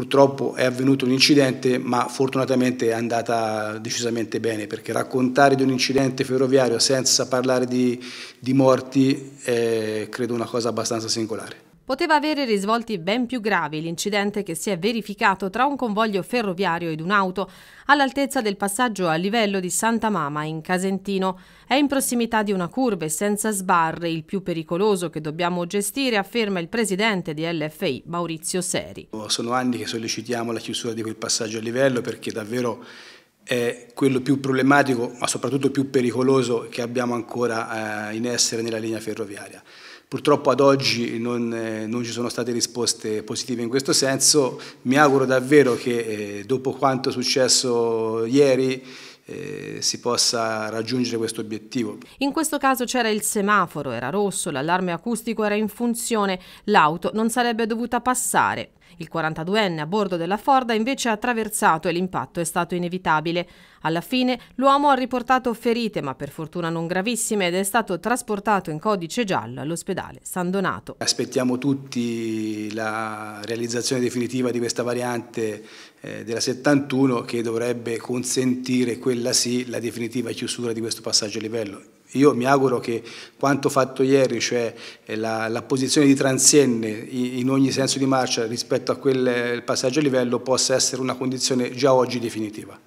Purtroppo è avvenuto un incidente, ma fortunatamente è andata decisamente bene, perché raccontare di un incidente ferroviario senza parlare di, di morti è credo una cosa abbastanza singolare poteva avere risvolti ben più gravi l'incidente che si è verificato tra un convoglio ferroviario ed un'auto all'altezza del passaggio a livello di Santa Mama in Casentino. È in prossimità di una curva senza sbarre il più pericoloso che dobbiamo gestire, afferma il presidente di LFI Maurizio Seri. Sono anni che sollecitiamo la chiusura di quel passaggio a livello perché davvero è quello più problematico ma soprattutto più pericoloso che abbiamo ancora eh, in essere nella linea ferroviaria. Purtroppo ad oggi non, eh, non, ci sono state risposte positive in questo senso. Mi auguro davvero che eh, dopo quanto è successo ieri eh, si possa raggiungere questo obiettivo. In questo caso c'era il semaforo, era rosso, l'allarme acustico era in funzione, l'auto non sarebbe dovuta passare. Il 42enne a bordo della Ford invece ha attraversato e l'impatto è stato inevitabile. Alla fine l'uomo ha riportato ferite, ma per fortuna non gravissime, ed è stato trasportato in codice giallo all'ospedale San Donato. Aspettiamo tutti la realizzazione definitiva di questa variante eh, della 71 che dovrebbe consentire, quella sì, la definitiva chiusura di questo passaggio a livello. Io mi auguro che quanto fatto ieri, cioè eh, la, la posizione di Transienne in ogni senso di marcia rispetto a quel passaggio a livello, possa essere una condizione già oggi definitiva.